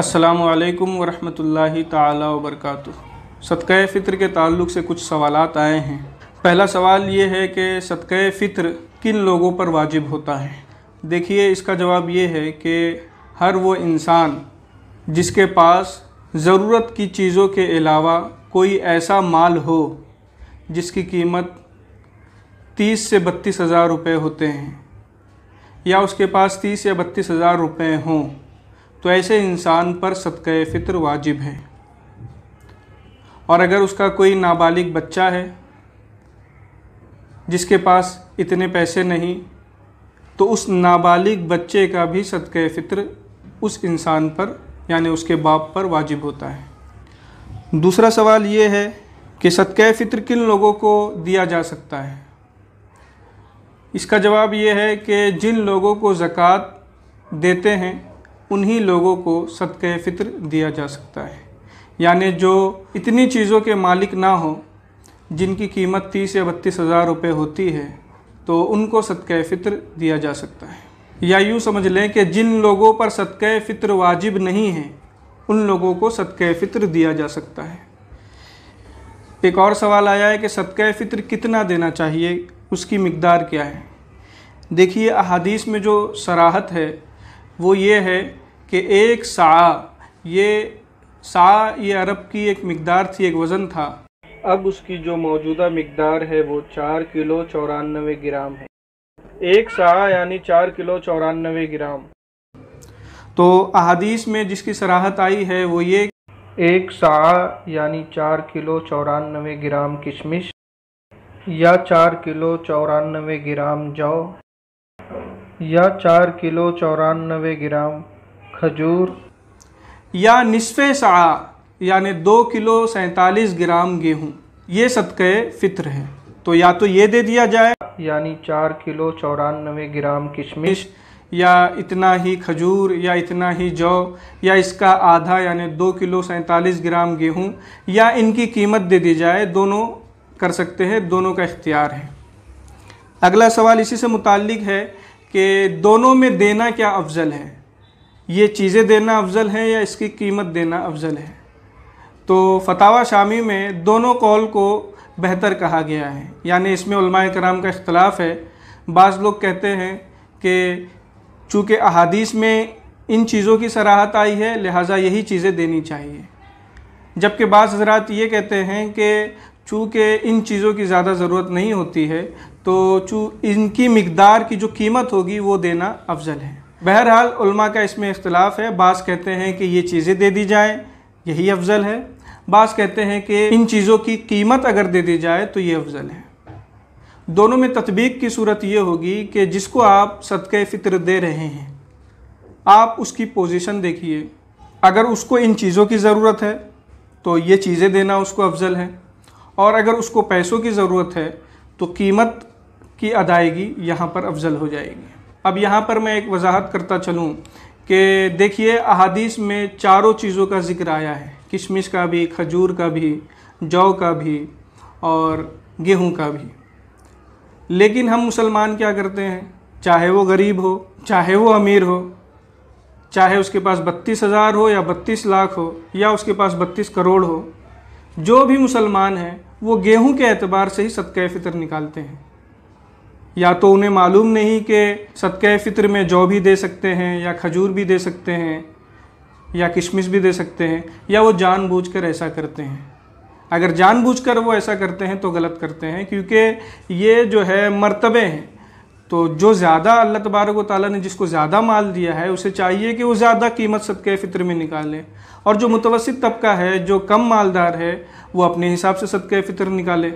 असलकम वरहमल तबरक सदक़ फ़ितर के ताल्लुक़ से कुछ सवाल आए हैं पहला सवाल ये है कि सदक़ फ़ितर किन लोगों पर वाजिब होता है देखिए इसका जवाब ये है कि हर वो इंसान जिसके पास ज़रूरत की चीज़ों के अलावा कोई ऐसा माल हो जिसकी कीमत तीस से बत्तीस हज़ार रुपये होते हैं या उसके पास तीस या बत्तीस हज़ार रुपये हों तो ऐसे इंसान पर सदक़ फ़ितर वाजिब है और अगर उसका कोई नाबालिग बच्चा है जिसके पास इतने पैसे नहीं तो उस नाबालिग बच्चे का भी सदक़ फ़ितर उस इंसान पर यानी उसके बाप पर वाजिब होता है दूसरा सवाल ये है कि सदक़ फ़ितर किन लोगों को दिया जा सकता है इसका जवाब ये है कि जिन लोगों को ज़क़़त देते हैं उन्हीं लोगों को सदक़ फ़ितर दिया जा सकता है यानी जो इतनी चीज़ों के मालिक ना हो जिनकी कीमत तीस या बत्तीस हज़ार रुपये होती है तो उनको सदक़ फ़ितर दिया जा सकता है या यूँ समझ लें कि जिन लोगों पर सदक़ फ़ितर वाजिब नहीं है उन लोगों को सदक़ फ़ितर दिया जा सकता है एक और सवाल आया है कि सदक़ फ़ितर कितना देना चाहिए उसकी मकदार क्या है देखिए अहादीस में जो सराहत है वो ये है कि एक सा ये सा ये अरब की एक मकदार थी एक वज़न था अब उसकी जो मौजूदा मकदार है वो चार किलो चौरानवे ग्राम है एक सा यानी चार किलो चौरानवे ग्राम तो अदीस में जिसकी सराहत आई है वो ये एक सा यानी चार किलो चौरानवे ग्राम किशमिश या चार किलो चौरानवे ग्राम जौ या चार किलो चौरानवे ग्राम खजूर या निसफ़ सा यानि दो किलो सैंतालीस ग्राम गेहूँ ये सदक़े फ़ित्र हैं तो या तो ये दे दिया जाए यानी चार किलो चौरानवे ग्राम किशमिश या इतना ही खजूर या इतना ही जौ या इसका आधा यानि दो किलो सैंतालीस ग्राम गेहूँ या इनकी कीमत दे दी जाए दोनों कर सकते हैं दोनों का इख्तियार है अगला सवाल इसी से मुतल है कि दोनों में देना क्या अफजल है ये चीज़ें देना अफजल है या इसकी कीमत देना अफजल है तो फतावा शामी में दोनों कौल को बेहतर कहा गया है यानी इसमें कराम का इख्तलाफ है बाज़ लोग कहते हैं कि चूँकि अहादीस में इन चीज़ों की सराहत आई है लिहाजा यही चीज़ें देनी चाहिए जबकि बाज़ हजरात ये कहते हैं कि चूँकि इन चीज़ों की ज़्यादा ज़रूरत नहीं होती है तो चू इनकी मकदार की जो कीमत होगी वो देना अफजल है बहरहाल का इसमें इख्तलाफ है बास कहते हैं कि ये चीज़ें दे दी जाएँ यही अफजल है बास कहते हैं कि इन चीज़ों की कीमत अगर दे दी जाए तो ये अफजल है दोनों में तत्बीक की सूरत ये होगी कि जिसको आप सदक़ फ़ितर दे रहे हैं आप उसकी पोजीशन देखिए अगर उसको इन चीज़ों की ज़रूरत है तो ये चीज़ें देना उसको अफजल है और अगर उसको पैसों की ज़रूरत है तो कीमत की अदायगी यहाँ पर अफजल हो जाएगी अब यहाँ पर मैं एक वजाहत करता चलूँ कि देखिए अहादीस में चारों चीज़ों का जिक्र आया है किशमिश का भी खजूर का भी जौ का भी और गेहूं का भी लेकिन हम मुसलमान क्या करते हैं चाहे वो गरीब हो चाहे वो अमीर हो चाहे उसके पास बत्तीस हज़ार हो या बत्तीस लाख हो या उसके पास बत्तीस करोड़ हो जो भी मुसलमान हैं वो गेहूं के एतबार से ही सदक़ फ़ितर निकालते हैं या तो उन्हें मालूम नहीं कि सदक़ फ़ितर में जौ भी दे सकते हैं या खजूर भी दे सकते हैं या किशमिश भी दे सकते हैं या वो जानबूझकर ऐसा करते हैं अगर जानबूझकर वो ऐसा करते हैं तो गलत करते हैं क्योंकि ये जो है मरतबे हैं तो जो ज़्यादा अल्लाह तबारक ताली ने जिसको ज़्यादा माल दिया है उसे चाहिए कि वो ज़्यादा कीमत सदक़ फ़ितर में निकालें और जो मुतवसत तबका है जो कम मालदार है वो अपने हिसाब से सदक़ फ़ितर निकालें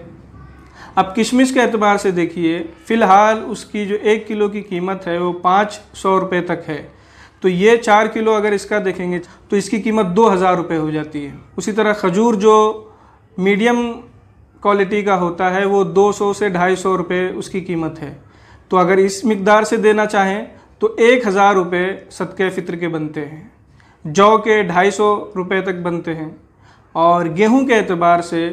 अब किशमिश के अतबार से देखिए फ़िलहाल उसकी जो एक किलो की कीमत है वो पाँच सौ रुपये तक है तो ये चार किलो अगर इसका देखेंगे तो इसकी कीमत दो हज़ार रुपये हो जाती है उसी तरह खजूर जो मीडियम क्वालिटी का होता है वो दो सौ से ढाई सौ रुपये उसकी कीमत है तो अगर इस मकदार से देना चाहें तो एक हज़ार रुपये सदक़ फ़ितर के बनते हैं जौ के ढाई सौ रुपये तक बनते हैं और गेहूं के अतबार से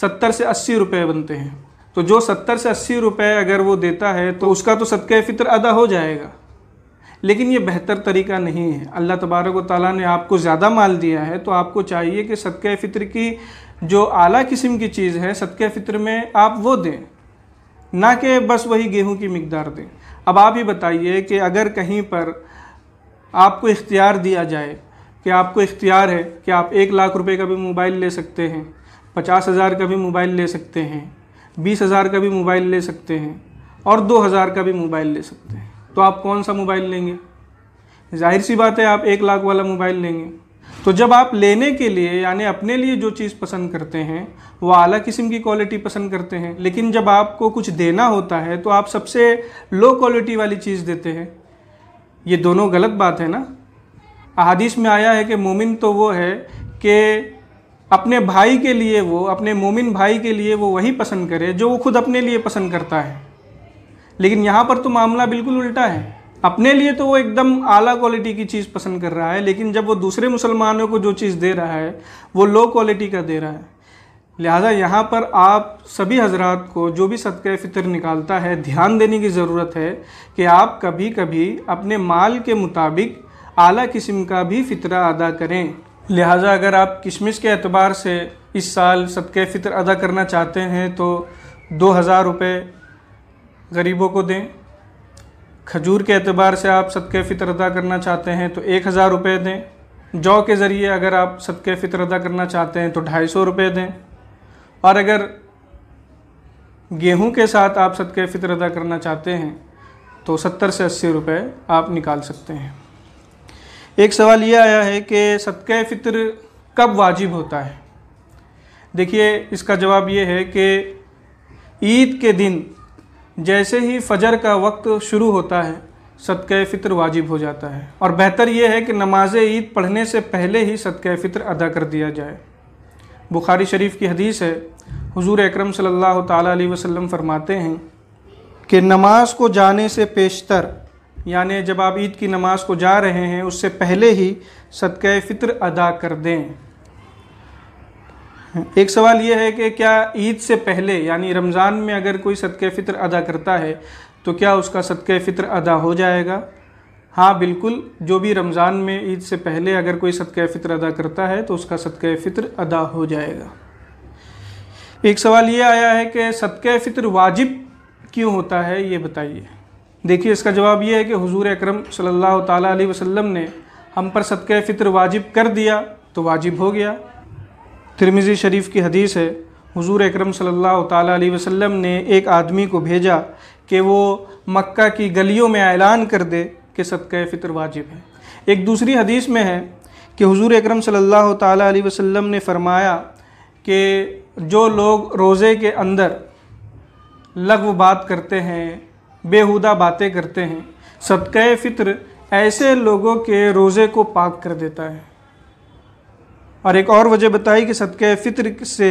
सत्तर से अस्सी रुपये बनते हैं तो जो सत्तर से अस्सी रुपये अगर वो देता है तो उसका तो सदक़ फ़ितर अदा हो जाएगा लेकिन ये बेहतर तरीका नहीं है अल्लाह तबारक ताली ने आपको ज़्यादा माल दिया है तो आपको चाहिए कि सदक़ फ़ितर की जो आला किस्म की चीज़ है सदक़ फ़ितर में आप वो दें ना कि बस वही गेहूं की मकदार दें अब आप ही बताइए कि अगर कहीं पर आपको इख्तियार दिया जाए कि आपको इख्तियार है कि आप एक लाख रुपए का भी मोबाइल ले सकते हैं पचास हज़ार का भी मोबाइल ले सकते हैं बीस हज़ार का भी मोबाइल ले सकते हैं और दो हज़ार का भी मोबाइल ले सकते हैं तो आप कौन सा मोबाइल लेंगे जाहिर सी बात है आप एक लाख वाला मोबाइल लेंगे तो जब आप लेने के लिए यानी अपने लिए जो चीज़ पसंद करते हैं वो अलग किस्म की क्वालिटी पसंद करते हैं लेकिन जब आपको कुछ देना होता है तो आप सबसे लो क्वालिटी वाली चीज़ देते हैं ये दोनों गलत बात है ना अहादीस में आया है कि मोमिन तो वो है कि अपने भाई के लिए वो अपने मोमिन भाई के लिए वो वही पसंद करे जो वो खुद अपने लिए पसंद करता है लेकिन यहाँ पर तो मामला बिल्कुल उल्टा है अपने लिए तो वो एकदम आला क्वालिटी की चीज़ पसंद कर रहा है लेकिन जब वो दूसरे मुसलमानों को जो चीज़ दे रहा है वो लो क्वालिटी का दे रहा है लिहाजा यहाँ पर आप सभी हजरात को जो भी सदक़ फ़ितर निकालता है ध्यान देने की ज़रूरत है कि आप कभी कभी अपने माल के मुताबिक आला किस्म का भी फ़ितरा अदा करें लिहाजा अगर आप किशमिश के अतबार से इस साल सदक़ फ़ितर अदा करना चाहते हैं तो दो हज़ार रुपये गरीबों को दें खजूर के अतबार से आप सदक़ फ़ितर अदा करना चाहते हैं तो एक हज़ार रुपये दें जौ के ज़रिए अगर आप सदक़ फ़ितर अदा करना चाहते हैं तो ढाई सौ रुपये दें और अगर गेहूं के साथ आप सदक़ फ़ितर अदा करना चाहते हैं तो सत्तर से अस्सी रुपये आप निकाल सकते हैं एक सवाल ये आया है कि सदक फितर कब वाजिब होता है देखिए इसका जवाब ये है कि ईद के दिन जैसे ही फजर का वक्त शुरू होता है सदक़ फ़ितर वाजिब हो जाता है और बेहतर यह है कि नमाज ईद पढ़ने से पहले ही सदक़ फ़ितर अदा कर दिया जाए बुखारी शरीफ की हदीस है हुजूर अकरम सल्लल्लाहु अलैहि वसल्लम फरमाते हैं कि नमाज को जाने से पेशतर यानि जब आप ईद की नमाज़ को जा रहे हैं उससे पहले ही सदक़ फ़ितर अदा कर दें एक सवाल यह है कि क्या ईद से पहले यानी रमज़ान में अगर कोई सदक़ फ़ितर अदा करता है तो क्या उसका सदक़ फ़ितर अदा हो जाएगा हाँ बिल्कुल जो भी रमज़ान में ईद से पहले अगर कोई सदक़ फ़ितर अदा करता है तो उसका सदक़ फ़ितर अदा हो जाएगा एक सवाल ये आया है कि सदक़ फ़ितर वाजिब क्यों होता है ये बताइए देखिए इसका जवाब ये है कि हुजूर अकरम सल्लल्लाहु ताला अलैहि वसल्लम ने हम पर सदक़ फ़ितर वाजिब कर दिया तो वाजिब हो गया तिरमिज़ी शरीफ की हदीस है हुजूर अकरम सल्लल्लाहु ताला अलैहि वसल्लम ने एक आदमी को भेजा कि वो मक्का की गलियों में ऐलान कर दे कि सदक़ फ़ितर वाजिब है एक दूसरी हदीस में है कि हुजूर अकरम सल्लल्लाहु ताला अलैहि वसल्लम ने फरमाया कि जो लोग रोज़े के अंदर लगव बात करते हैं बेहुदा बातें करते हैं सदक़ फितर ऐसे लोगों के रोज़े को पाक कर देता है और एक और वजह बताई कि सदक़ फ़ितर से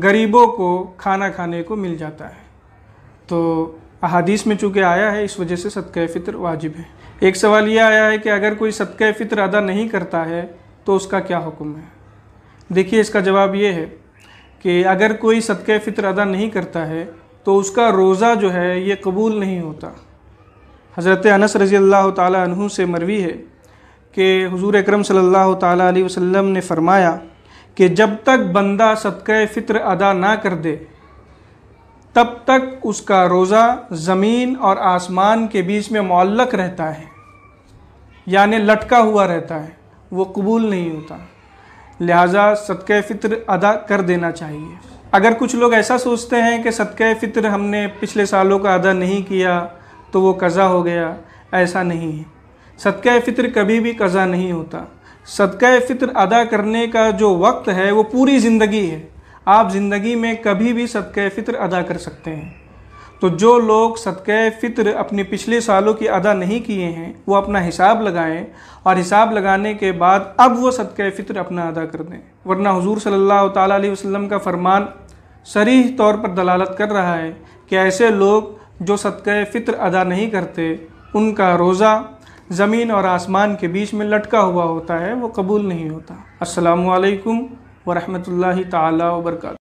गरीबों को खाना खाने को मिल जाता है तो अहादीस में चूँकि आया है इस वजह से सदक़ फितर वाजिब है एक सवाल यह आया है कि अगर कोई सदक़ फ़ितर अदा नहीं करता है तो उसका क्या हुक्म है देखिए इसका जवाब ये है कि अगर कोई सदक़ फ़ितर अदा नहीं करता है तो उसका रोज़ा जो है ये कबूल नहीं होता हज़रत अनस रज़ी अल्लाह तु से मरवी है कि हजूर अक्रम सल्लल्लाहु अलैहि वसल्लम ने फरमाया कि जब तक बंदा सदक़ फ़ित्र अदा ना कर दे तब तक उसका रोज़ा ज़मीन और आसमान के बीच में मल्लक रहता है यानि लटका हुआ रहता है वो कबूल नहीं होता लिहाजा सदक़ फ़ित्र अदा कर देना चाहिए अगर कुछ लोग ऐसा सोचते हैं कि सदक़ फ़ितर हमने पिछले सालों का अदा नहीं किया तो वो कज़ा हो गया ऐसा नहीं है सदक़ फ़ितर कभी भी कज़ा नहीं होता सदक़ फ़ितर अदा करने का जो वक्त है वो पूरी ज़िंदगी है आप ज़िंदगी में कभी भी सदक़ फ़ितर अदा कर सकते हैं तो जो लोग सदक़ फ़ितर अपने पिछले सालों की अदा नहीं किए हैं वो अपना हिसाब लगाएं और हिसाब लगाने के बाद अब वो सदक़ फ़ितर अपना अदा कर दें वरना हुजूर सल्लल्लाहु अलैहि वसल्लम का फरमान सरी तौर पर दलालत कर रहा है कि ऐसे लोग जो सदक़ फ़ित्र अदा नहीं करते उनका रोज़ा ज़मीन और आसमान के बीच में लटका हुआ होता है वो कबूल नहीं होता असलकम वरहमल ला वरक